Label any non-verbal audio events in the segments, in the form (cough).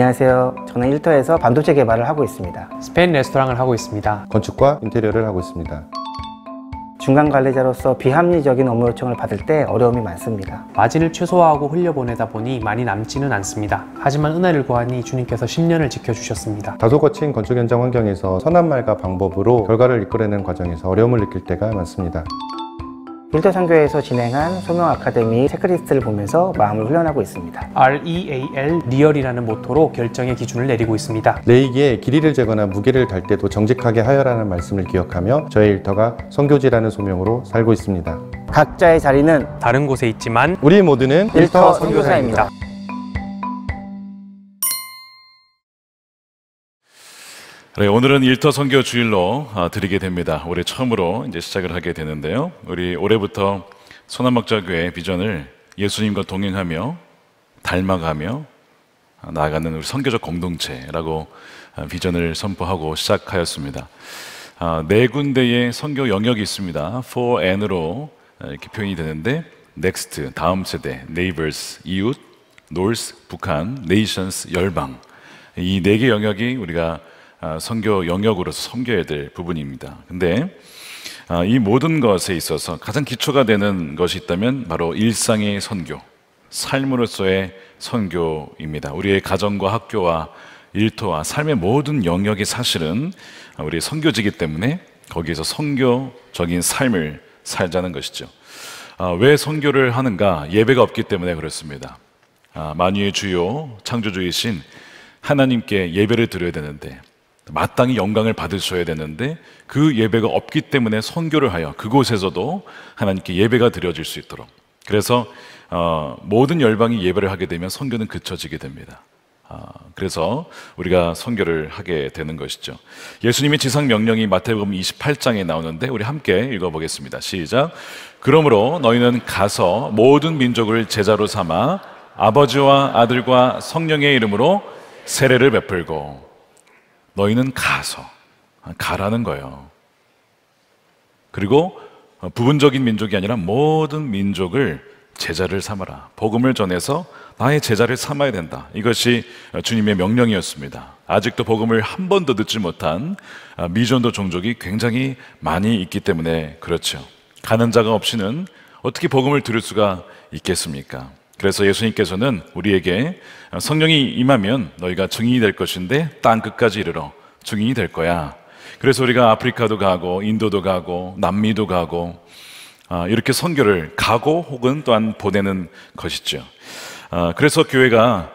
안녕하세요. 저는 일터에서 반도체 개발을 하고 있습니다. 스페인 레스토랑을 하고 있습니다. 건축과 인테리어를 하고 있습니다. 중간 관리자로서 비합리적인 업무 요청을 받을 때 어려움이 많습니다. 마진을 최소화하고 흘려보내다 보니 많이 남지는 않습니다. 하지만 은혜를 구하니 주님께서 10년을 지켜주셨습니다. 다소 거친 건축 현장 환경에서 선한 말과 방법으로 결과를 이끌어내는 과정에서 어려움을 느낄 때가 많습니다. 일터상교회에서 진행한 소명 아카데미 체크리스트를 보면서 마음을 훈련하고 있습니다. REAL 리얼이라는 모토로 결정의 기준을 내리고 있습니다. 레이기에 길이를 재거나 무게를 갈 때도 정직하게 하여라는 말씀을 기억하며 저의 일터가 선교지라는 소명으로 살고 있습니다. 각자의 자리는 다른 곳에 있지만 우리 모두는 일터 선교사입니다. 네, 오늘은 일터 선교 주일로 아, 드리게 됩니다. 올해 처음으로 이제 시작을 하게 되는데요. 우리 올해부터 소남박자교회 비전을 예수님과 동행하며 닮아가며 아, 나아가는 우리 선교적 공동체라고 아, 비전을 선포하고 시작하였습니다. 네 군데의 선교 영역이 있습니다. 4N으로 이렇게 표현이 되는데 넥스트 다음 세대, 네이버스 이웃, 노스 북한, 네이션스 열방 이 네 개 영역이 우리가 아, 선교 영역으로서 섬겨야 될 부분입니다. 근데 아, 이 모든 것에 있어서 가장 기초가 되는 것이 있다면 바로 일상의 선교, 삶으로서의 선교입니다. 우리의 가정과 학교와 일터와 삶의 모든 영역이 사실은 우리 선교지기 때문에 거기에서 선교적인 삶을 살자는 것이죠. 아, 왜 선교를 하는가? 예배가 없기 때문에 그렇습니다. 아, 만유의 주요 창조주이신 하나님께 예배를 드려야 되는데 마땅히 영광을 받으셔야 되는데 그 예배가 없기 때문에 선교를 하여 그곳에서도 하나님께 예배가 드려질 수 있도록 그래서 어, 모든 열방이 예배를 하게 되면 선교는 그쳐지게 됩니다. 아, 그래서 우리가 선교를 하게 되는 것이죠. 예수님의 지상 명령이 마태복음 28장에 나오는데 우리 함께 읽어보겠습니다. 시작. 그러므로 너희는 가서 모든 민족을 제자로 삼아 아버지와 아들과 성령의 이름으로 세례를 베풀고 너희는 가서 가라는 거예요. 그리고 부분적인 민족이 아니라 모든 민족을 제자를 삼아라. 복음을 전해서 나의 제자를 삼아야 된다. 이것이 주님의 명령이었습니다. 아직도 복음을 한 번도 듣지 못한 미존도 종족이 굉장히 많이 있기 때문에 그렇죠. 가는 자가 없이는 어떻게 복음을 들을 수가 있겠습니까? 그래서 예수님께서는 우리에게 성령이 임하면 너희가 증인이 될 것인데 땅 끝까지 이르러 증인이 될 거야. 그래서 우리가 아프리카도 가고 인도도 가고 남미도 가고 아, 이렇게 선교를 가고 혹은 또한 보내는 것이죠. 아, 그래서 교회가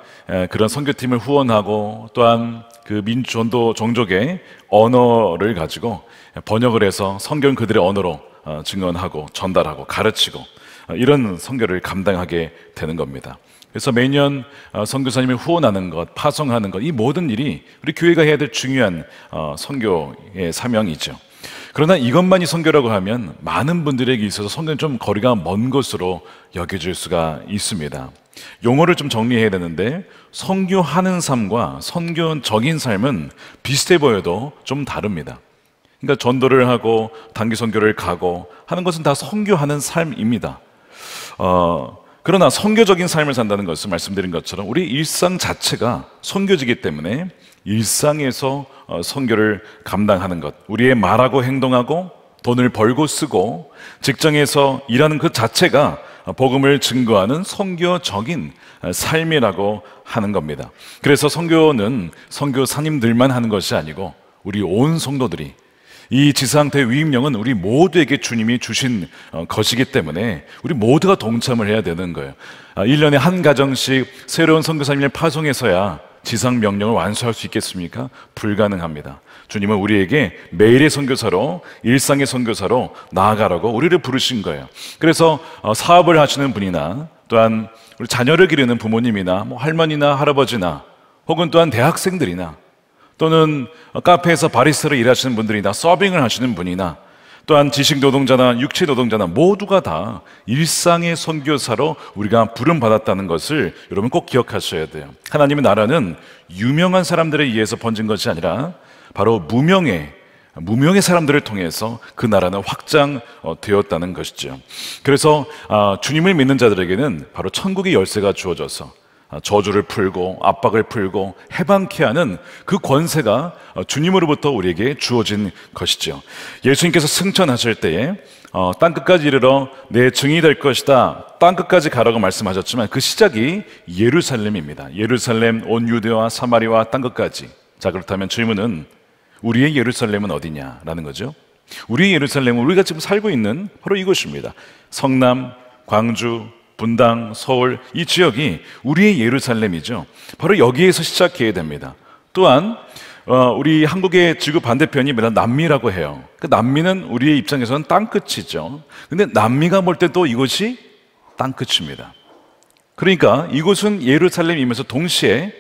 그런 선교팀을 후원하고 또한 그 민촌도 종족의 언어를 가지고 번역을 해서 성경 그들의 언어로 어, 증언하고 전달하고 가르치고 어, 이런 선교를 감당하게 되는 겁니다. 그래서 매년 어, 선교사님을 후원하는 것, 파송하는 것, 이 모든 일이 우리 교회가 해야 될 중요한 어, 선교의 사명이죠. 그러나 이것만이 선교라고 하면 많은 분들에게 있어서 선교는 좀 거리가 먼 것으로 여겨질 수가 있습니다. 용어를 좀 정리해야 되는데 선교하는 삶과 선교적인 삶은 비슷해 보여도 좀 다릅니다. 그러니까 전도를 하고 단기 선교를 가고 하는 것은 다 선교하는 삶입니다. 어, 그러나 선교적인 삶을 산다는 것을 말씀드린 것처럼 우리 일상 자체가 선교지기 때문에 일상에서 어, 선교를 감당하는 것, 우리의 말하고 행동하고 돈을 벌고 쓰고 직장에서 일하는 그 자체가 복음을 증거하는 선교적인 삶이라고 하는 겁니다. 그래서 선교는 선교사님들만 하는 것이 아니고 우리 온 성도들이 이지상태 위임령은 우리 모두에게 주님이 주신 어, 것이기 때문에 우리 모두가 동참을 해야 되는 거예요. 1년에 아, 한 가정씩 새로운 선교사님을 파송해서야 지상 명령을 완수할 수 있겠습니까? 불가능합니다. 주님은 우리에게 매일의 선교사로 일상의 선교사로 나아가라고 우리를 부르신 거예요. 그래서 어, 사업을 하시는 분이나 또한 우리 자녀를 기르는 부모님이나 뭐 할머니나 할아버지나 혹은 또한 대학생들이나 또는 카페에서 바리스타로 일하시는 분들이나 서빙을 하시는 분이나 또한 지식 노동자나 육체 노동자나 모두가 다 일상의 선교사로 우리가 부름 받았다는 것을 여러분 꼭 기억하셔야 돼요. 하나님의 나라는 유명한 사람들에 의해서 번진 것이 아니라 바로 무명의 무명의 사람들을 통해서 그 나라는 확장되었다는 것이죠. 그래서 아, 주님을 믿는 자들에게는 바로 천국의 열쇠가 주어져서 어, 저주를 풀고 압박을 풀고 해방케 하는 그 권세가 어, 주님으로부터 우리에게 주어진 것이죠. 예수님께서 승천하실 때에 어, 땅 끝까지 이르러 내증이될 것이다. 땅 끝까지 가라고 말씀하셨지만 그 시작이 예루살렘입니다. 예루살렘 온 유대와 사마리와 땅 끝까지. 자 그렇다면 질문은 우리의 예루살렘은 어디냐라는 거죠. 우리의 예루살렘은 우리가 지금 살고 있는 바로 이곳입니다. 성남, 광주, 분당, 서울 이 지역이 우리의 예루살렘이죠. 바로 여기에서 시작해야 됩니다. 또한 어, 우리 한국의 지구 반대편이 맨날 남미라고 해요. 그 남미는 우리의 입장에서는 땅끝이죠. 근데 남미가 볼 때 또 이곳이 땅끝입니다. 그러니까 이곳은 예루살렘이면서 동시에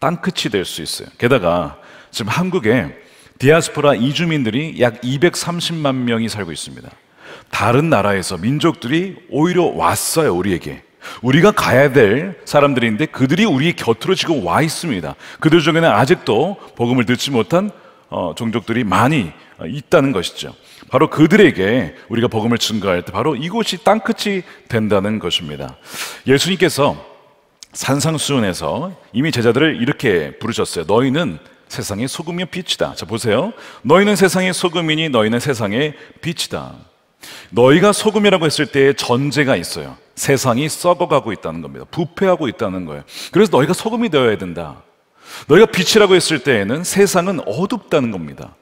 땅끝이 될 수 있어요. 게다가 지금 한국에 디아스포라 이주민들이 약 230만 명이 살고 있습니다. 다른 나라에서 민족들이 오히려 왔어요, 우리에게. 우리가 가야 될 사람들인데 그들이 우리 곁으로 지금 와 있습니다. 그들 중에는 아직도 복음을 듣지 못한 어, 종족들이 많이 어, 있다는 것이죠. 바로 그들에게 우리가 복음을 증거할 때 바로 이곳이 땅끝이 된다는 것입니다. 예수님께서 산상수원에서 이미 제자들을 이렇게 부르셨어요. 너희는 세상의 소금이 빛이다. 자 보세요. 너희는 세상의 소금이니 너희는 세상의 빛이다. 너희가 소금이라고 했을 때의 전제가 있어요. 세상이 썩어가고 있다는 겁니다. 부패하고 있다는 거예요. 그래서 너희가 소금이 되어야 된다. 너희가 빛이라고 했을 때에는 세상은 어둡다는 겁니다.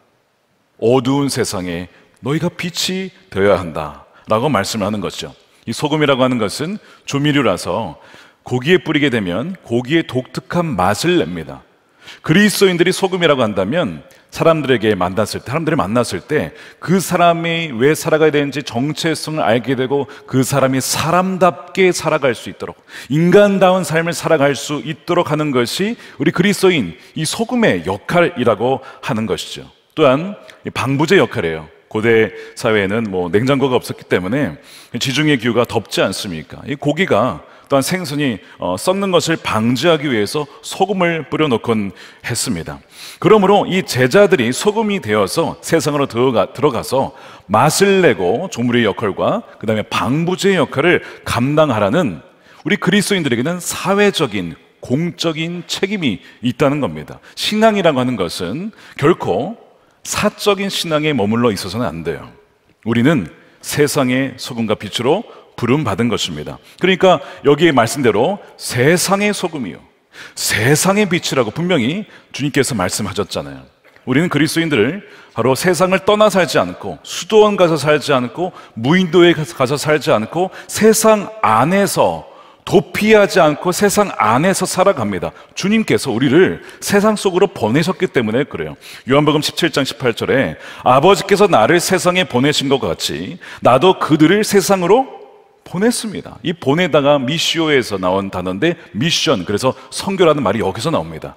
어두운 세상에 너희가 빛이 되어야 한다. 라고 말씀하는 것이죠이 소금이라고 하는 것은 조미료라서 고기에 뿌리게 되면 고기의 독특한 맛을 냅니다. 그리스도인들이 소금이라고 한다면 사람들에게 만났을 때, 사람들이 만났을 때 그 사람이 왜 살아가야 되는지 정체성을 알게 되고 그 사람이 사람답게 살아갈 수 있도록 인간다운 삶을 살아갈 수 있도록 하는 것이 우리 그리스도인 이 소금의 역할이라고 하는 것이죠. 또한 방부제 역할이에요. 고대 사회에는 뭐 냉장고가 없었기 때문에 지중해 기후가 덥지 않습니까? 이 고기가 또한 생선이 어, 썩는 것을 방지하기 위해서 소금을 뿌려놓곤 했습니다. 그러므로 이 제자들이 소금이 되어서 세상으로 들어가, 서 맛을 내고 조물의 역할과 그 다음에 방부제의 역할을 감당하라는 우리 그리스도인들에게는 사회적인 공적인 책임이 있다는 겁니다. 신앙이라고 하는 것은 결코 사적인 신앙에 머물러 있어서는 안 돼요. 우리는 세상의 소금과 빛으로 부름 받은 것입니다. 그러니까 여기에 말씀대로 세상의 소금이요. 세상의 빛이라고 분명히 주님께서 말씀하셨잖아요. 우리는 그리스도인들을 바로 세상을 떠나 살지 않고 수도원 가서 살지 않고 무인도에 가서 살지 않고 세상 안에서 도피하지 않고 세상 안에서 살아갑니다. 주님께서 우리를 세상 속으로 보내셨기 때문에 그래요. 요한복음 17장 18절에 아버지께서 나를 세상에 보내신 것 같이 나도 그들을 세상으로 보냈습니다. 이 보내다가 미시오에서 나온 단어인데 미션 그래서 선교라는 말이 여기서 나옵니다.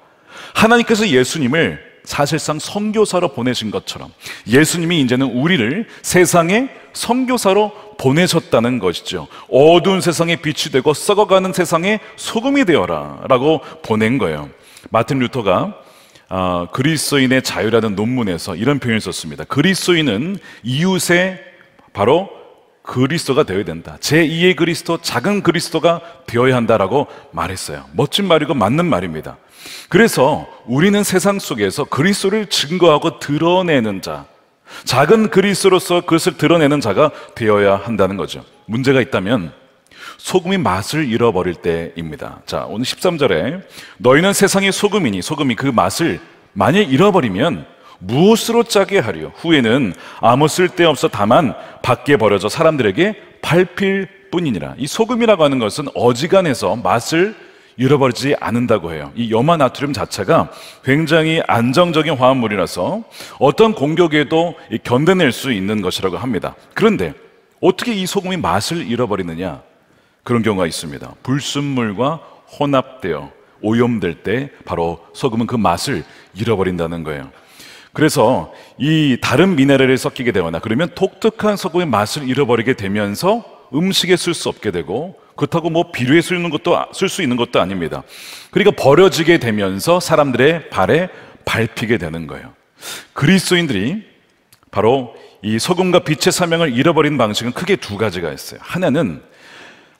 하나님께서 예수님을 사실상 선교사로 보내신 것처럼 예수님이 이제는 우리를 세상에 선교사로 보내셨다는 것이죠. 어두운 세상에 빛이 되고 썩어가는 세상에 소금이 되어라라고 보낸 거예요. 마틴 루터가 어, 그리스인의 자유라는 논문에서 이런 표현을 썼습니다. 그리스인은 이웃의 바로 그리스도가 되어야 된다. 제2의 그리스도, 작은 그리스도가 되어야 한다라고 말했어요. 멋진 말이고 맞는 말입니다. 그래서 우리는 세상 속에서 그리스도를 증거하고 드러내는 자, 작은 그리스도로서 그것을 드러내는 자가 되어야 한다는 거죠. 문제가 있다면 소금이 맛을 잃어버릴 때입니다. 자, 오늘 13절에 너희는 세상의 소금이니 소금이 그 맛을 만약 잃어버리면 무엇으로 짜게 하리요? 후에는 아무 쓸데 없어 다만 밖에 버려져 사람들에게 밟힐 뿐이니라. 이 소금이라고 하는 것은 어지간해서 맛을 잃어버리지 않는다고 해요. 이 염화나트륨 자체가 굉장히 안정적인 화합물이라서 어떤 공격에도 견뎌낼 수 있는 것이라고 합니다. 그런데 어떻게 이 소금이 맛을 잃어버리느냐? 그런 경우가 있습니다. 불순물과 혼합되어 오염될 때 바로 소금은 그 맛을 잃어버린다는 거예요. 그래서 이 다른 미네랄을 섞이게 되거나 그러면 독특한 소금의 맛을 잃어버리게 되면서 음식에 쓸 수 없게 되고 그렇다고 뭐 비료에 쓰는 것도 쓸 수 있는 것도 아닙니다. 그러니까 버려지게 되면서 사람들의 발에 밟히게 되는 거예요. 그리스도인들이 바로 이 소금과 빛의 사명을 잃어버린 방식은 크게 두 가지가 있어요. 하나는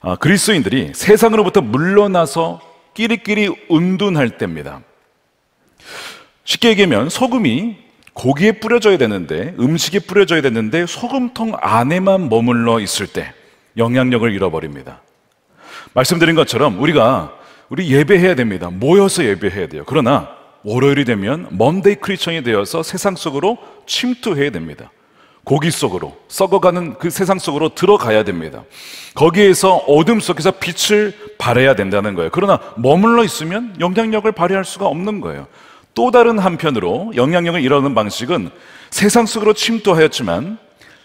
아, 그리스도인들이 세상으로부터 물러나서 끼리끼리 은둔할 때입니다. 쉽게 얘기하면 소금이 고기에 뿌려져야 되는데 음식에 뿌려져야 되는데 소금통 안에만 머물러 있을 때 영향력을 잃어버립니다. 말씀드린 것처럼 우리가 우리 예배해야 됩니다. 모여서 예배해야 돼요. 그러나 월요일이 되면 먼데이 크리스천이 되어서 세상 속으로 침투해야 됩니다. 고기 속으로 썩어가는 그 세상 속으로 들어가야 됩니다. 거기에서 어둠 속에서 빛을 발해야 된다는 거예요. 그러나 머물러 있으면 영향력을 발휘할 수가 없는 거예요. 또 다른 한편으로 영향력을 잃어는 방식은 세상 속으로 침투하였지만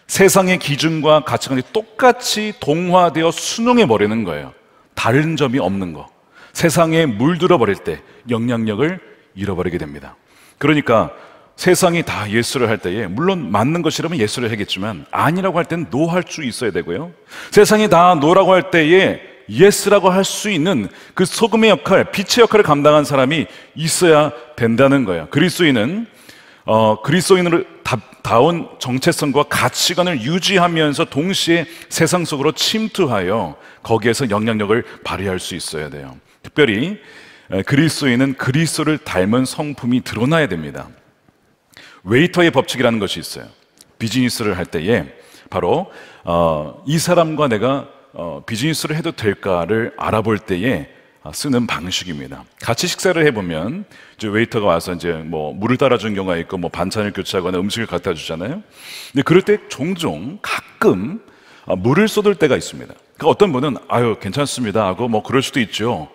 세상의 기준과 가치관이 똑같이 동화되어 순응해 버리는 거예요. 다른 점이 없는 거. 세상에 물들어 버릴 때 영향력을 잃어버리게 됩니다. 그러니까 세상이 다 예수를 할 때에 물론 맞는 것이라면 예수를 하겠지만 아니라고 할 때는 노할수 있어야 되고요. 세상이 다 노라고 할 때에 예스라고 할 수 있는 그 소금의 역할, 빛의 역할을 감당한 사람이 있어야 된다는 거예요. 그리스도인은 어, 그리스도인으로 다, 운 정체성과 가치관을 유지하면서 동시에 세상 속으로 침투하여 거기에서 영향력을 발휘할 수 있어야 돼요. 특별히 그리스도인은 그리스도를 닮은 성품이 드러나야 됩니다. 웨이터의 법칙이라는 것이 있어요. 비즈니스를 할 때에 바로 어, 이 사람과 내가 어, 비즈니스를 해도 될까를 알아볼 때에 아, 쓰는 방식입니다. 같이 식사를 해보면 이제 웨이터가 와서 이제 뭐 물을 따라준 경우가 있고 뭐 반찬을 교체하거나 음식을 갖다 주잖아요. 근데 그럴 때 종종 가끔 아, 물을 쏟을 때가 있습니다. 그러니까 어떤 분은 아유 괜찮습니다 하고 뭐 그럴 수도 있죠.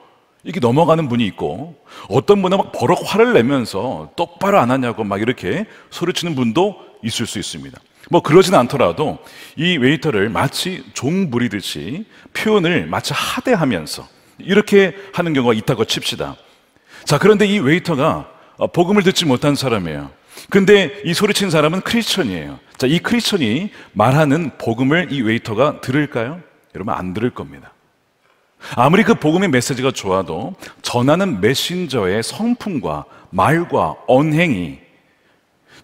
이게 넘어가는 분이 있고 어떤 분은 막 버럭 화를 내면서 똑바로 안 하냐고 막 이렇게 소리치는 분도 있을 수 있습니다. 뭐 그러진 않더라도 이 웨이터를 마치 종 부리듯이 표현을 마치 하대하면서 이렇게 하는 경우가 있다고 칩시다. 자, 그런데 이 웨이터가 어, 복음을 듣지 못한 사람이에요. 근데 이 소리친 사람은 크리스천이에요. 자, 이 크리스천이 말하는 복음을 이 웨이터가 들을까요? 여러분 안 들을 겁니다. 아무리 그 복음의 메시지가 좋아도 전하는 메신저의 성품과 말과 언행이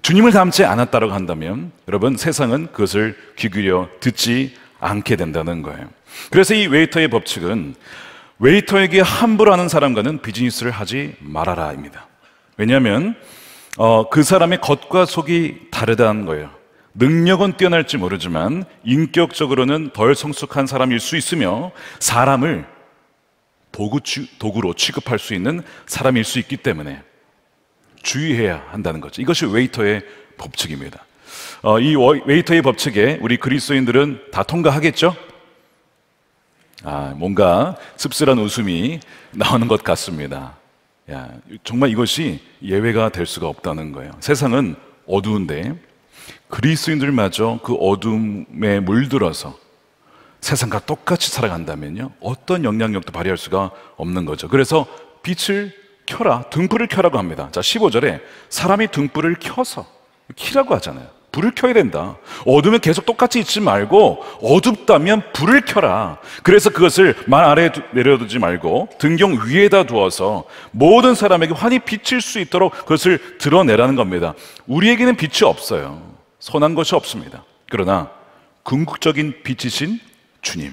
주님을 닮지 않았다고 한다면 여러분 세상은 그것을 귀 기울여 듣지 않게 된다는 거예요. 그래서 이 웨이터의 법칙은 웨이터에게 함부로 하는 사람과는 비즈니스를 하지 말아라입니다. 왜냐하면 어, 그 사람의 겉과 속이 다르다는 거예요. 능력은 뛰어날지 모르지만 인격적으로는 덜 성숙한 사람일 수 있으며 사람을 도구, 도구로 취급할 수 있는 사람일 수 있기 때문에 주의해야 한다는 거죠. 이것이 웨이터의 법칙입니다. 어, 이 웨이터의 법칙에 우리 그리스도인들은 다 통과하겠죠? 아, 뭔가 씁쓸한 웃음이 나오는 것 같습니다. 야, 정말 이것이 예외가 될 수가 없다는 거예요. 세상은 어두운데 그리스도인들마저 그 어둠에 물들어서 세상과 똑같이 살아간다면요. 어떤 영향력도 발휘할 수가 없는 거죠. 그래서 빛을 켜라, 등불을 켜라고 합니다. 자, 15절에 사람이 등불을 켜서 키라고 하잖아요. 불을 켜야 된다. 어둠에 계속 똑같이 있지 말고 어둡다면 불을 켜라. 그래서 그것을 말 아래에 내려두지 말고 등경 위에다 두어서 모든 사람에게 환히 비칠 수 있도록 그것을 드러내라는 겁니다. 우리에게는 빛이 없어요. 선한 것이 없습니다. 그러나 궁극적인 빛이신 주님.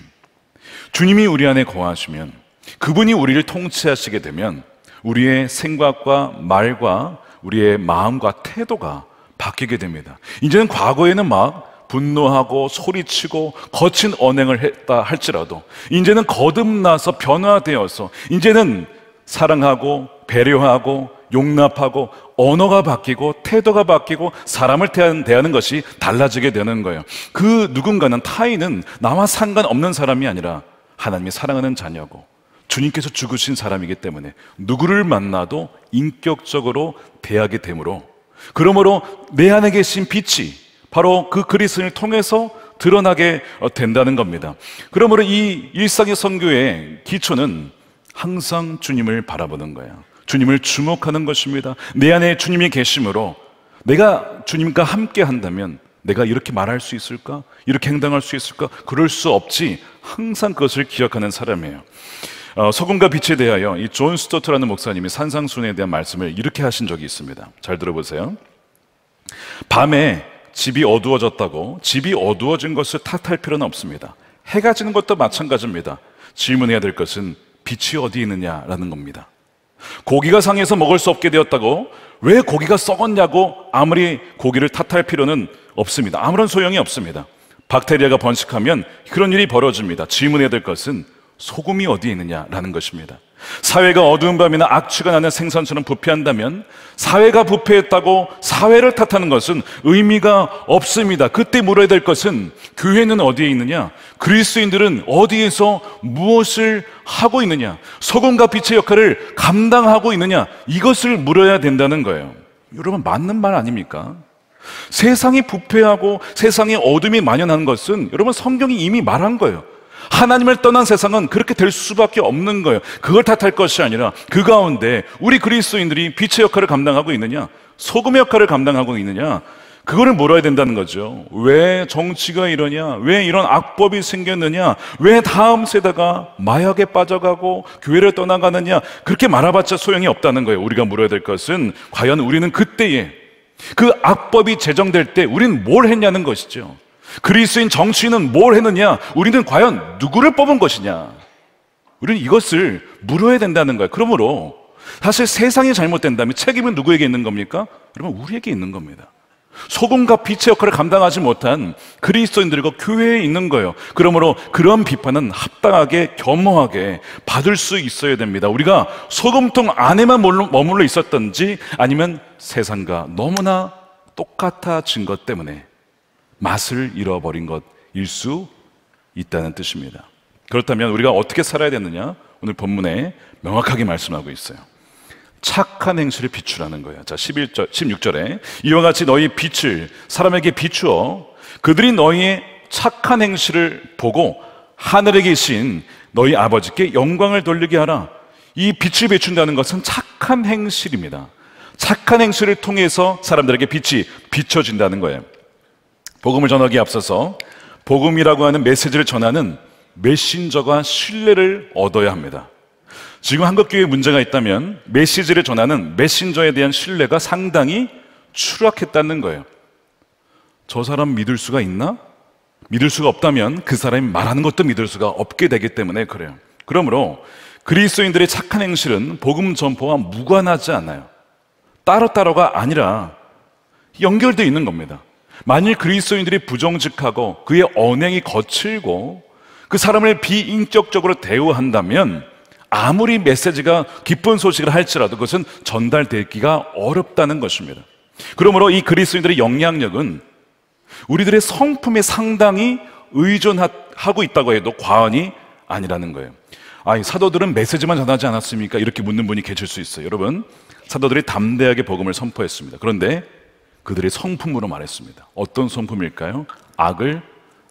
주님이 우리 안에 거하시면 그분이 우리를 통치하시게 되면 우리의 생각과 말과 우리의 마음과 태도가 바뀌게 됩니다. 이제는 과거에는 막 분노하고 소리치고 거친 언행을 했다 할지라도 이제는 거듭나서 변화되어서 이제는 사랑하고 배려하고 용납하고 언어가 바뀌고 태도가 바뀌고 사람을 대하는 것이 달라지게 되는 거예요. 그 누군가는 타인은 나와 상관없는 사람이 아니라 하나님이 사랑하는 자녀고 주님께서 죽으신 사람이기 때문에 누구를 만나도 인격적으로 대하게 되므로 그러므로 내 안에 계신 빛이 바로 그 그리스를 도 통해서 드러나게 어, 된다는 겁니다. 그러므로 이 일상의 선교의 기초는 항상 주님을 바라보는 거예요. 주님을 주목하는 것입니다. 내 안에 주님이 계심으로 내가 주님과 함께 한다면 내가 이렇게 말할 수 있을까? 이렇게 행동할 수 있을까? 그럴 수 없지. 항상 그것을 기억하는 사람이에요. 어, 소금과 빛에 대하여 이 존 스토트라는 목사님이 산상순에 대한 말씀을 이렇게 하신 적이 있습니다. 잘 들어보세요. 밤에 집이 어두워졌다고 집이 어두워진 것을 탓할 필요는 없습니다. 해가 지는 것도 마찬가지입니다. 질문해야 될 것은 빛이 어디 있느냐라는 겁니다. 고기가 상해서 먹을 수 없게 되었다고 왜 고기가 썩었냐고 아무리 고기를 탓할 필요는 없습니다. 아무런 소용이 없습니다. 박테리아가 번식하면 그런 일이 벌어집니다. 질문해야 될 것은 소금이 어디에 있느냐라는 것입니다. 사회가 어두운 밤이나 악취가 나는 생선처럼 부패한다면 사회가 부패했다고 사회를 탓하는 것은 의미가 없습니다. 그때 물어야 될 것은 교회는 어디에 있느냐? 그리스인들은 어디에서 무엇을 하고 있느냐? 소금과 빛의 역할을 감당하고 있느냐? 이것을 물어야 된다는 거예요. 여러분 맞는 말 아닙니까? 세상이 부패하고 세상에 어둠이 만연하 것은 여러분 성경이 이미 말한 거예요. 하나님을 떠난 세상은 그렇게 될 수밖에 없는 거예요. 그걸 탓할 것이 아니라 그 가운데 우리 그리스도인들이 빛의 역할을 감당하고 있느냐? 소금의 역할을 감당하고 있느냐? 그거를 물어야 된다는 거죠. 왜 정치가 이러냐? 왜 이런 악법이 생겼느냐? 왜 다음 세대가 마약에 빠져가고 교회를 떠나가느냐? 그렇게 말아봤자 소용이 없다는 거예요. 우리가 물어야 될 것은 과연 우리는 그때에 그 악법이 제정될 때 우리는 뭘 했냐는 것이죠. 그리스인 정치인은 뭘 했느냐? 우리는 과연 누구를 뽑은 것이냐? 우리는 이것을 물어야 된다는 거예요. 그러므로 사실 세상이 잘못된다면 책임은 누구에게 있는 겁니까? 그러면 우리에게 있는 겁니다. 소금과 빛의 역할을 감당하지 못한 그리스도인들과 교회에 있는 거예요. 그러므로 그런 비판은 합당하게 겸허하게 받을 수 있어야 됩니다. 우리가 소금통 안에만 머물러 있었던지 아니면 세상과 너무나 똑같아진 것 때문에 맛을 잃어버린 것일 수 있다는 뜻입니다. 그렇다면 우리가 어떻게 살아야 되느냐? 오늘 본문에 명확하게 말씀하고 있어요. 착한 행실을 비추라는 거예요. 자, 11절, 16절에 이와 같이 너희 빛을 사람에게 비추어 그들이 너희의 착한 행실을 보고 하늘에 계신 너희 아버지께 영광을 돌리게 하라. 이 빛을 비춘다는 것은 착한 행실입니다. 착한 행실을 통해서 사람들에게 빛이 비춰진다는 거예요. 복음을 전하기에 앞서서 복음이라고 하는 메시지를 전하는 메신저가 신뢰를 얻어야 합니다. 지금 한국교회에 문제가 있다면 메시지를 전하는 메신저에 대한 신뢰가 상당히 추락했다는 거예요. 저 사람 믿을 수가 있나? 믿을 수가 없다면 그 사람이 말하는 것도 믿을 수가 없게 되기 때문에 그래요. 그러므로 그리스도인들의 착한 행실은 복음 전포와 무관하지 않아요. 따로따로가 아니라 연결되어 있는 겁니다. 만일 그리스도인들이 부정직하고 그의 언행이 거칠고 그 사람을 비인격적으로 대우한다면 아무리 메시지가 기쁜 소식을 할지라도 그것은 전달되기가 어렵다는 것입니다. 그러므로 이 그리스도인들의 영향력은 우리들의 성품에 상당히 의존하고 있다고 해도 과언이 아니라는 거예요. 아, 사도들은 메시지만 전하지 않았습니까? 이렇게 묻는 분이 계실 수 있어요. 여러분, 사도들이 담대하게 복음을 선포했습니다. 그런데 그들의 성품으로 말했습니다. 어떤 성품일까요? 악을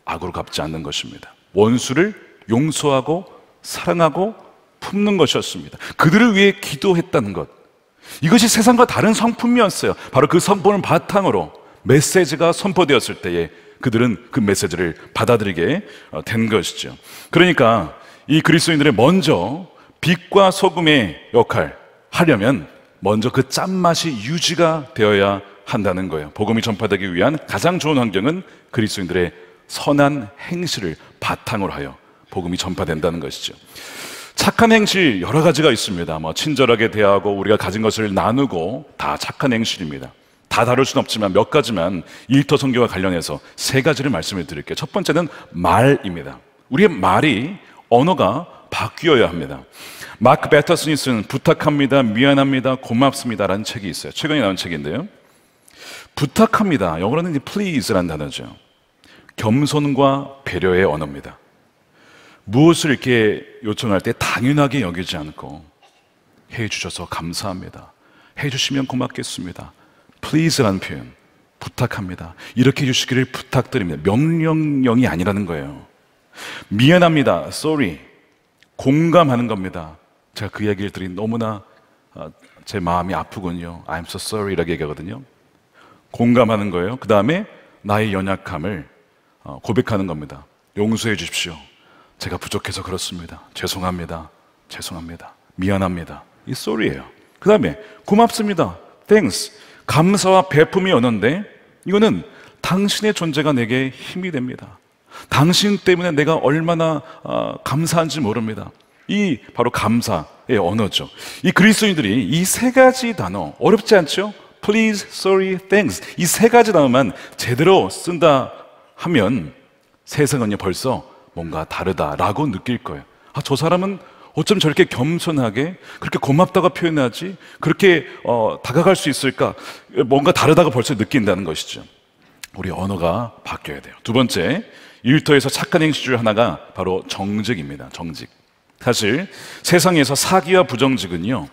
악으로 갚지 않는 것입니다. 원수를 용서하고 사랑하고 품는 것이었습니다. 그들을 위해 기도했다는 것. 이것이 세상과 다른 성품이었어요. 바로 그 성품을 바탕으로 메시지가 선포되었을 때에 그들은 그 메시지를 받아들이게 어, 된 것이죠. 그러니까 이 그리스도인들의 먼저 빛과 소금의 역할 하려면 먼저 그 짠맛이 유지가 되어야 한다는 거예요. 복음이 전파되기 위한 가장 좋은 환경은 그리스도인들의 선한 행실을 바탕으로 하여 복음이 전파된다는 것이죠. 착한 행실 여러 가지가 있습니다. 뭐 친절하게 대하고 우리가 가진 것을 나누고 다 착한 행실입니다. 다 다룰 수 없지만 몇 가지만 일터 선교와 관련해서 세 가지를 말씀을 드릴게요. 첫 번째는 말입니다. 우리의 말이 언어가 바뀌어야 합니다. 마크 베터슨이 쓴 부탁합니다, 미안합니다, 고맙습니다라는 책이 있어요. 최근에 나온 책인데요. 부탁합니다. 영어로는 please라는 단어죠. 겸손과 배려의 언어입니다. 무엇을 이렇게 요청할 때 당연하게 여기지 않고 해 주셔서 감사합니다. 해 주시면 고맙겠습니다. please라는 표현. 부탁합니다. 이렇게 해 주시기를 부탁드립니다. 명령령이 아니라는 거예요. 미안합니다. sorry. 공감하는 겁니다. 제가 그 이야기를 들으 너무나 아, 제 마음이 아프군요. I'm so sorry. 라고 얘기하거든요. 공감하는 거예요. 그 다음에 나의 연약함을 어, 고백하는 겁니다. 용서해 주십시오. 제가 부족해서 그렇습니다. 죄송합니다. 죄송합니다. 미안합니다. 이 소리예요. 그 다음에 고맙습니다. Thanks. 감사와 배품이 오는데 이거는 당신의 존재가 내게 힘이 됩니다. 당신 때문에 내가 얼마나 어, 감사한지 모릅니다. 이 바로 감사의 언어죠. 이 그리스도인들이 이 세 가지 단어 어렵지 않죠? please, sorry, thanks 이 세 가지 단어만 제대로 쓴다 하면 세상은요 벌써 뭔가 다르다라고 느낄 거예요. 아, 저 사람은 어쩜 저렇게 겸손하게 그렇게 고맙다가 표현하지 그렇게 어, 다가갈 수 있을까 뭔가 다르다고 벌써 느낀다는 것이죠. 우리 언어가 바뀌어야 돼요. 두 번째 일터에서 착한 행실 중 하나가 바로 정직입니다. 정직. 사실 세상에서 사기와 부정직은요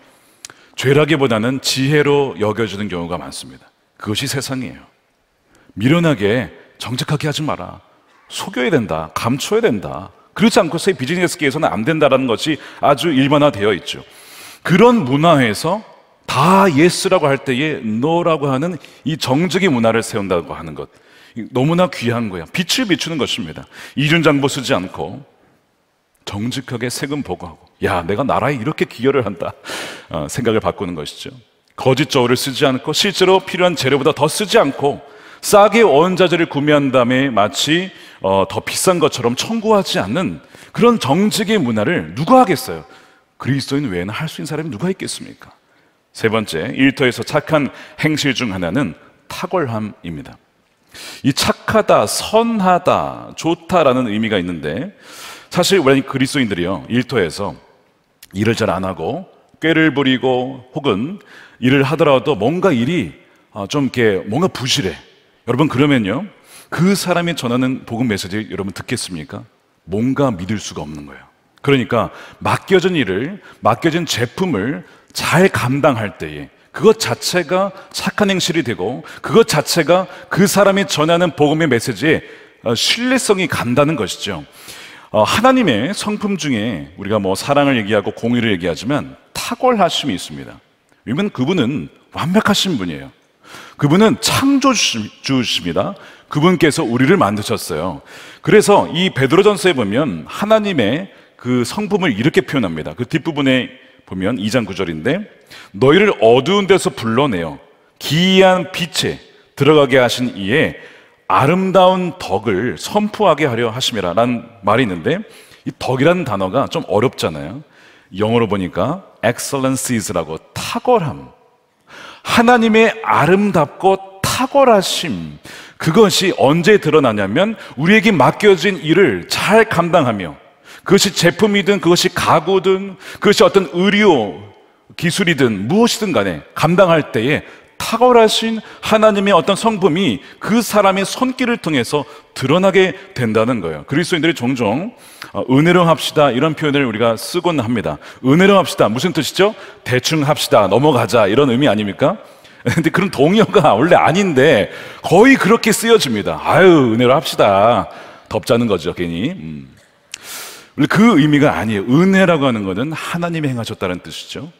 죄라기보다는 지혜로 여겨지는 경우가 많습니다. 그것이 세상이에요. 미련하게 정직하게 하지 마라. 속여야 된다. 감춰야 된다. 그렇지 않고서의 비즈니스계에서는 안 된다라는 것이 아주 일반화되어 있죠. 그런 문화에서 다 예스라고 할 때에 노라고 하는 이 정직의 문화를 세운다고 하는 것. 너무나 귀한 거야. 빛을 비추는 것입니다. 이준장부 쓰지 않고 정직하게 세금 보고하고 야 내가 나라에 이렇게 기여를 한다 어, 생각을 바꾸는 것이죠 거짓 저울을 쓰지 않고 실제로 필요한 재료보다 더 쓰지 않고 싸게 원자재를 구매한 다음에 마치 어, 더 비싼 것처럼 청구하지 않는 그런 정직의 문화를 누가 하겠어요? 그리스도인 외에는 할 수 있는 사람이 누가 있겠습니까? 세 번째, 일터에서 착한 행실 중 하나는 탁월함입니다. 이 착하다, 선하다, 좋다라는 의미가 있는데 사실 우리 그리스도인들이요 일터에서 일을 잘 안 하고 꾀를 부리고 혹은 일을 하더라도 뭔가 일이 아, 좀 이렇게 뭔가 부실해. 여러분 그러면요 그 사람이 전하는 복음 메시지 여러분 듣겠습니까? 뭔가 믿을 수가 없는 거예요. 그러니까 맡겨진 일을 맡겨진 제품을 잘 감당할 때에 그것 자체가 착한 행실이 되고 그것 자체가 그 사람이 전하는 복음의 메시지에 어, 신뢰성이 간다는 것이죠. 어, 하나님의 성품 중에 우리가 뭐 사랑을 얘기하고 공의를 얘기하지만 탁월하심이 있습니다. 왜냐면 그분은 완벽하신 분이에요. 그분은 창조주십니다. 그분께서 우리를 만드셨어요. 그래서 이 베드로전서에 보면 하나님의 그 성품을 이렇게 표현합니다. 그 뒷부분에 보면 2장 9절인데 너희를 어두운 데서 불러내어 기이한 빛에 들어가게 하신 이에 아름다운 덕을 선포하게 하려 하심이라는 말이 있는데 이 덕이라는 단어가 좀 어렵잖아요. 영어로 보니까 excellencies라고 탁월함. 하나님의 아름답고 탁월하심. 그것이 언제 드러나냐면 우리에게 맡겨진 일을 잘 감당하며 그것이 제품이든 그것이 가구든 그것이 어떤 의료 기술이든 무엇이든 간에 감당할 때에 탁월하신 하나님의 어떤 성품이 그 사람의 손길을 통해서 드러나게 된다는 거예요. 그리스도인들이 종종 어, 은혜로 합시다 이런 표현을 우리가 쓰곤 합니다. 은혜로 합시다 무슨 뜻이죠? 대충 합시다 넘어가자 이런 의미 아닙니까? (laughs) 근데 그런 동요가 원래 아닌데 거의 그렇게 쓰여집니다. 아유 은혜로 합시다 덥자는 거죠 괜히. 음. 그 의미가 아니에요. 은혜라고 하는 것은 하나님이 행하셨다는 뜻이죠.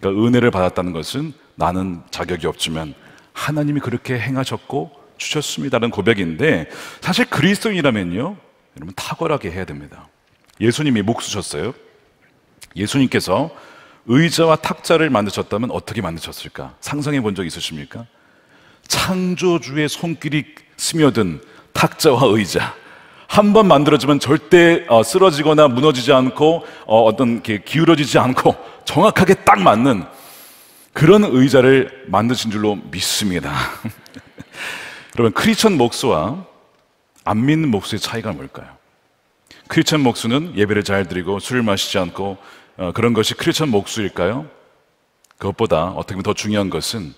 그러니까 은혜를 받았다는 것은 나는 자격이 없지만 하나님이 그렇게 행하셨고 주셨습니다라는 고백인데 사실 그리스도인이라면요 여러분 탁월하게 해야 됩니다. 예수님이 목수셨어요. 예수님께서 의자와 탁자를 만드셨다면 어떻게 만드셨을까? 상상해 본 적 있으십니까? 창조주의 손길이 스며든 탁자와 의자. 한번 만들어지면 절대 어, 쓰러지거나 무너지지 않고 어, 어떤 기울어지지 않고 정확하게 딱 맞는 그런 의자를 만드신 줄로 믿습니다. (laughs) 여러분, 크리천 목수와 안 믿는 목수의 차이가 뭘까요? 크리천 목수는 예배를 잘 드리고 술을 마시지 않고 어, 그런 것이 크리천 목수일까요? 그것보다 어떻게 보면 더 중요한 것은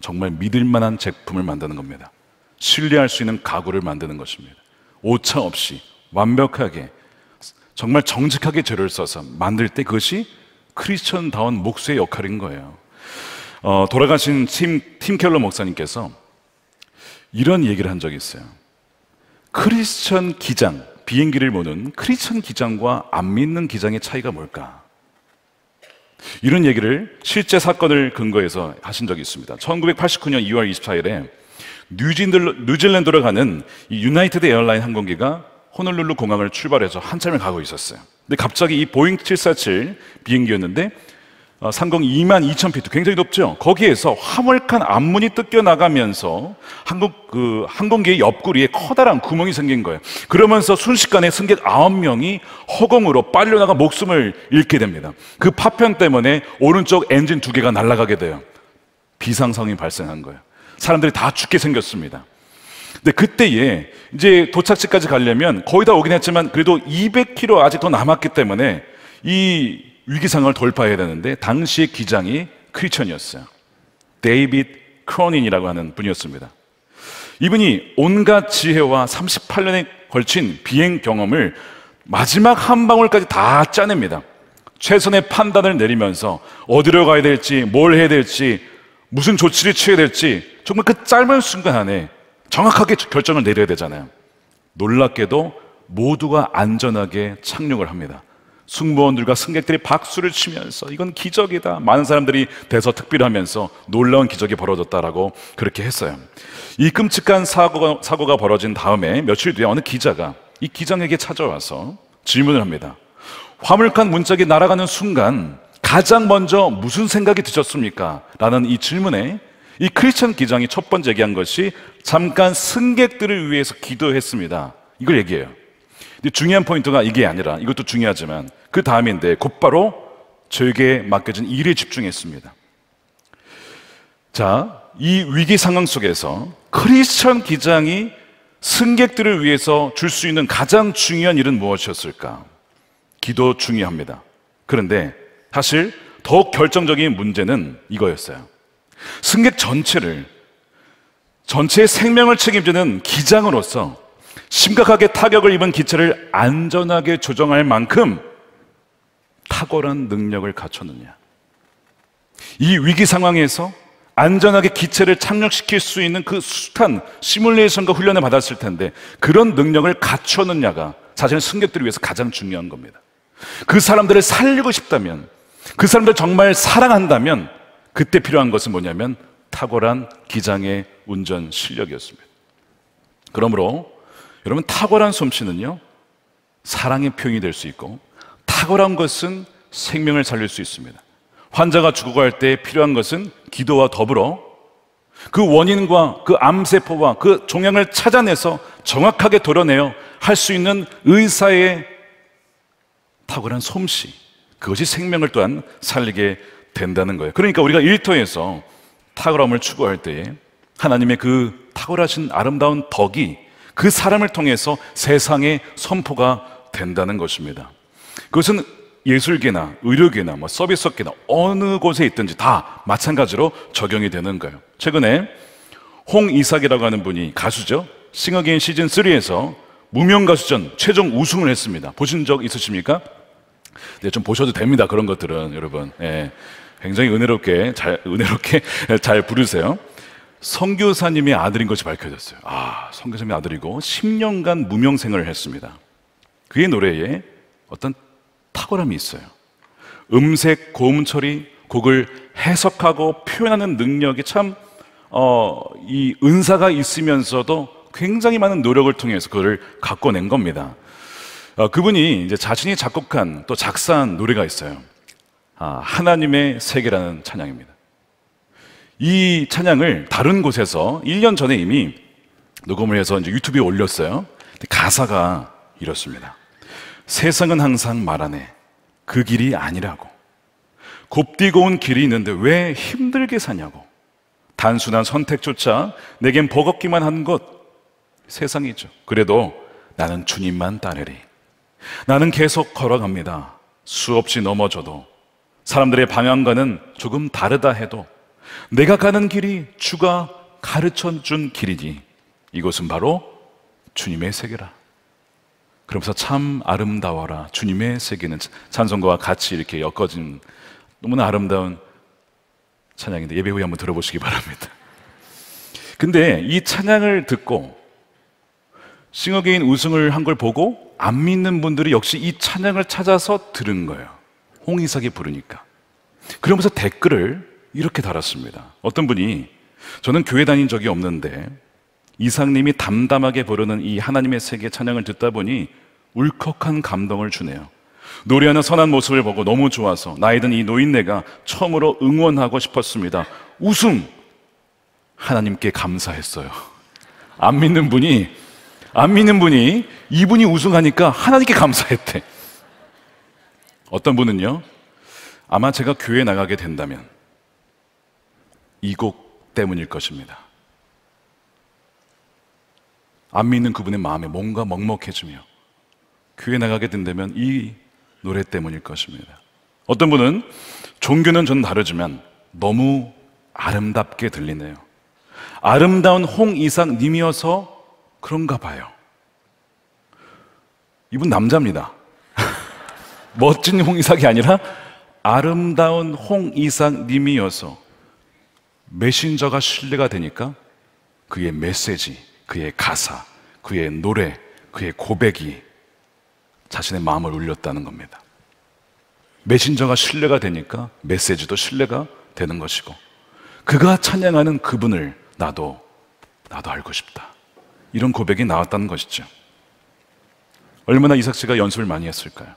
정말 믿을 만한 제품을 만드는 겁니다. 신뢰할 수 있는 가구를 만드는 것입니다. 오차 없이 완벽하게 정말 정직하게 재를 써서 만들 때 그것이 크리스천다운 목수의 역할인 거예요. 어, 돌아가신 팀, 팀 켈러 목사님께서 이런 얘기를 한 적이 있어요. 크리스천 기장, 비행기를 보는 크리스천 기장과 안 믿는 기장의 차이가 뭘까? 이런 얘기를 실제 사건을 근거해서 하신 적이 있습니다. 1989년 2월 24일에 뉴질랜드로 가는 이 유나이티드 에어라인 항공기가 호놀룰루 공항을 출발해서 한참을 가고 있었어요. 근데 갑자기 이 보잉 747 비행기였는데 어, 상공 2만 2천 피트 굉장히 높죠. 거기에서 화물칸 앞문이 뜯겨 나가면서 한국 그 항공기의 옆구리에 커다란 구멍이 생긴 거예요. 그러면서 순식간에 승객 9명이 허공으로 빨려나가 목숨을 잃게 됩니다. 그 파편 때문에 오른쪽 엔진 두 개가 날아가게 돼요. 비상성이 발생한 거예요. 사람들이 다 죽게 생겼습니다. 근데 그때에 이제 도착지까지 가려면 거의 다 오긴 했지만 그래도 200km 아직 더 남았기 때문에 이 위기 상황을 돌파해야 되는데 당시의 기장이 크리천이었어요. 데이빗 크로닌이라고 하는 분이었습니다. 이분이 온갖 지혜와 38년에 걸친 비행 경험을 마지막 한 방울까지 다 짜냅니다. 최선의 판단을 내리면서 어디로 가야 될지, 뭘 해야 될지, 무슨 조치를 취해야 될지 정말 그 짧은 순간 안에 정확하게 결정을 내려야 되잖아요. 놀랍게도 모두가 안전하게 착륙을 합니다. 승무원들과 승객들이 박수를 치면서 이건 기적이다. 많은 사람들이 대서 특별하면서 놀라운 기적이 벌어졌다라고 그렇게 했어요. 이 끔찍한 사고가, 사고가 벌어진 다음에 며칠 뒤에 어느 기자가 이 기장에게 찾아와서 질문을 합니다. 화물칸 문짝이 날아가는 순간 가장 먼저 무슨 생각이 드셨습니까? 라는 이 질문에 이 크리스천 기장이 첫 번째 얘기한 것이 잠깐 승객들을 위해서 기도했습니다. 이걸 얘기해요. 근데 중요한 포인트가 이게 아니라 이것도 중요하지만 그 다음인데 곧바로 저에게 맡겨진 일에 집중했습니다. 자, 이 위기 상황 속에서 크리스천 기장이 승객들을 위해서 줄 수 있는 가장 중요한 일은 무엇이었을까? 기도 중요합니다. 그런데 사실 더 결정적인 문제는 이거였어요. 승객 전체를 전체의 생명을 책임지는 기장으로서 심각하게 타격을 입은 기체를 안전하게 조정할 만큼 탁월한 능력을 갖췄느냐. 이 위기 상황에서 안전하게 기체를 착륙시킬 수 있는 그 숱한 시뮬레이션과 훈련을 받았을 텐데 그런 능력을 갖췄느냐가 사실은 승객들을 위해서 가장 중요한 겁니다. 그 사람들을 살리고 싶다면 그 사람들 정말 사랑한다면 그때 필요한 것은 뭐냐면 탁월한 기장의 운전 실력이었습니다. 그러므로 여러분 탁월한 솜씨는요 사랑의 표현이 될 수 있고 탁월한 것은 생명을 살릴 수 있습니다. 환자가 죽어갈 때 필요한 것은 기도와 더불어 그 원인과 그 암세포와 그 종양을 찾아내서 정확하게 도려내어 할 수 있는 의사의 탁월한 솜씨, 그것이 생명을 또한 살리게 된다는 거예요. 그러니까 우리가 일터에서 탁월함을 추구할 때에 하나님의 그 탁월하신 아름다운 덕이 그 사람을 통해서 세상에 선포가 된다는 것입니다. 그것은 예술계나 의료계나 뭐 서비스업계나 어느 곳에 있든지 다 마찬가지로 적용이 되는 거예요. 최근에 홍이삭이라고 하는 분이 가수죠. 싱어게인 시즌 3에서 무명 가수전 최종 우승을 했습니다. 보신 적 있으십니까? 네, 좀 보셔도 됩니다. 그런 것들은 여러분. 예, 굉장히 은혜롭게 잘 은혜롭게 (laughs) 잘 부르세요. 성교사님의 아들인 것이 밝혀졌어요. 아, 성교사님의 아들이고 10년간 무명 생활을 했습니다. 그의 노래에 어떤 탁월함이 있어요. 음색, 고음 처리, 곡을 해석하고 표현하는 능력이 참, 어, 이 은사가 있으면서도 굉장히 많은 노력을 통해서 그걸 갖고 낸 겁니다. 어, 그분이 이제 자신이 작곡한 또 작사한 노래가 있어요. 아, 하나님의 세계라는 찬양입니다. 이 찬양을 다른 곳에서 1년 전에 이미 녹음을 해서 이제 유튜브에 올렸어요. 가사가 이렇습니다. 세상은 항상 말하네. 그 길이 아니라고. 곱디고 운 길이 있는데 왜 힘들게 사냐고. 단순한 선택조차 내겐 버겁기만 한 것. 세상이죠. 그래도 나는 주님만 따르리. 나는 계속 걸어갑니다. 수없이 넘어져도 사람들의 방향과는 조금 다르다 해도 내가 가는 길이 주가 가르쳐 준 길이니 이것은 바로 주님의 세계라. 그러면서 참 아름다워라. 주님의 세계는 찬송과 같이 이렇게 엮어진 너무나 아름다운 찬양인데 예배 후에 한번 들어보시기 (laughs) 바랍니다. 근데 이 찬양을 듣고 싱어게인 우승을 한 걸 보고 안 믿는 분들이 역시 이 찬양을 찾아서 들은 거예요. 홍의석이 부르니까. 그러면서 댓글을 이렇게 달았습니다. 어떤 분이 저는 교회 다닌 적이 없는데 이상님이 담담하게 부르는 이 하나님의 세계 찬양을 듣다 보니 울컥한 감동을 주네요. 노래하는 선한 모습을 보고 너무 좋아서 나이든 이 노인네가 처음으로 응원하고 싶었습니다. 웃음! 하나님께 감사했어요. 안 믿는 분이, 안 믿는 분이 이분이 우승하니까 하나님께 감사했대. 어떤 분은요, 아마 제가 교회 나가게 된다면 이 곡 때문일 것입니다. 안 믿는 그분의 마음에 뭔가 먹먹해지며 교회 나가게 된다면 이 노래 때문일 것입니다. 어떤 분은 종교는 전 다르지만 너무 아름답게 들리네요. 아름다운 홍이상님이어서 그런가 봐요. 이분 남자입니다. (laughs) 멋진 홍이상이 아니라 아름다운 홍이상님이어서 메신저가 신뢰가 되니까 그의 메시지, 그의 가사, 그의 노래, 그의 고백이 자신의 마음을 울렸다는 겁니다. 메신저가 신뢰가 되니까 메시지도 신뢰가 되는 것이고 그가 찬양하는 그분을 나도 나도 알고 싶다. 이런 고백이 나왔다는 것이죠. 얼마나 이삭 씨가 연습을 많이 했을까요?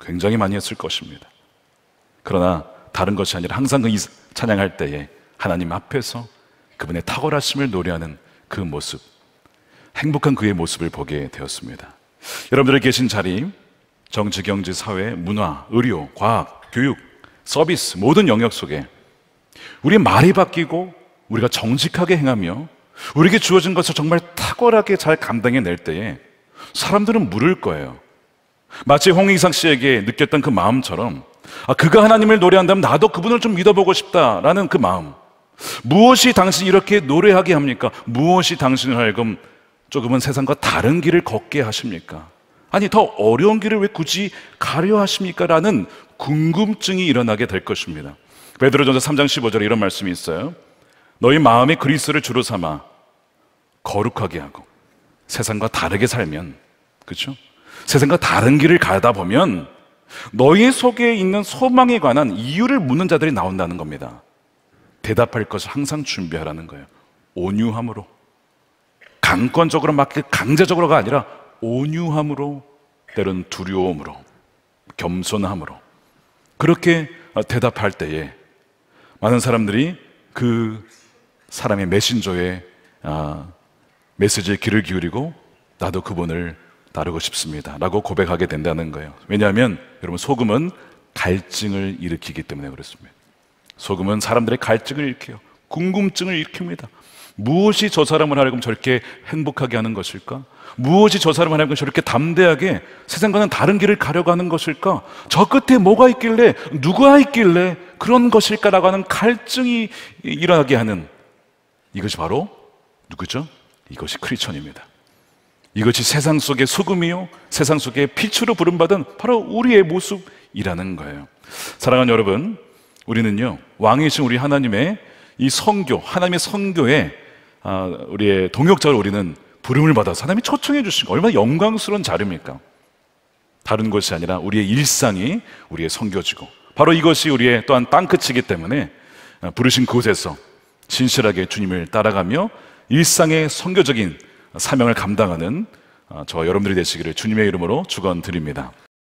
굉장히 많이 했을 것입니다. 그러나 다른 것이 아니라 항상 그 찬양할 때에 하나님 앞에서 그분의 탁월하심을 노래하는 그 모습, 행복한 그의 모습을 보게 되었습니다. 여러분들이 계신 자리, 정치, 경제, 사회, 문화, 의료, 과학, 교육, 서비스 모든 영역 속에 우리 말이 바뀌고 우리가 정직하게 행하며 우리에게 주어진 것을 정말 탁월하게 잘 감당해낼 때에 사람들은 물을 거예요. 마치 홍익상 씨에게 느꼈던 그 마음처럼 아, 그가 하나님을 노래한다면 나도 그분을 좀 믿어보고 싶다라는 그 마음. 무엇이 당신 이렇게 노래하게 합니까? 무엇이 당신을 하여금 조금은 세상과 다른 길을 걷게 하십니까? 아니, 더 어려운 길을 왜 굳이 가려 하십니까? 라는 궁금증이 일어나게 될 것입니다. 베드로전서 3장 15절에 이런 말씀이 있어요. 너희 마음이 그리스를 주로 삼아 거룩하게 하고 세상과 다르게 살면 그죠 세상과 다른 길을 가다 보면 너희 속에 있는 소망에 관한 이유를 묻는 자들이 나온다는 겁니다. 대답할 것을 항상 준비하라는 거예요. 온유함으로 강권적으로 막 그 강제적으로가 아니라 온유함으로 때론 두려움으로 겸손함으로 그렇게 어, 대답할 때에 많은 사람들이 그 사람의 메신저에 아, 메시지에 귀를 기울이고 나도 그분을 따르고 싶습니다. 라고 고백하게 된다는 거예요. 왜냐하면 여러분 소금은 갈증을 일으키기 때문에 그렇습니다. 소금은 사람들의 갈증을 일으켜요. 궁금증을 일으킵니다. 무엇이 저 사람을 하려면 저렇게 행복하게 하는 것일까? 무엇이 저 사람을 하여금 저렇게 담대하게 세상과는 다른 길을 가려가는 것일까? 저 끝에 뭐가 있길래, 누가 있길래 그런 것일까라고 하는 갈증이 일어나게 하는 이것이 바로 누구죠? 이것이 크리천입니다. 이것이 세상 속의 소금이요, 세상 속의 빛으로 부름받은 바로 우리의 모습이라는 거예요. 사랑하는 여러분, 우리는요, 왕이신 우리 하나님의 이 성교, 하나님의 성교에 아, 우리의 동역자를 우리는 부름을 받아서 하나님이 초청해 주신 거 얼마나 영광스러운 자료입니까? 다른 것이 아니라 우리의 일상이 우리의 성교지고 바로 이것이 우리의 또한 땅끝이기 때문에 아, 부르신 곳에서 진실하게 주님을 따라가며 일상의 성교적인 사명을 감당하는 아, 저 여러분들이 되시기를 주님의 이름으로 축원드립니다.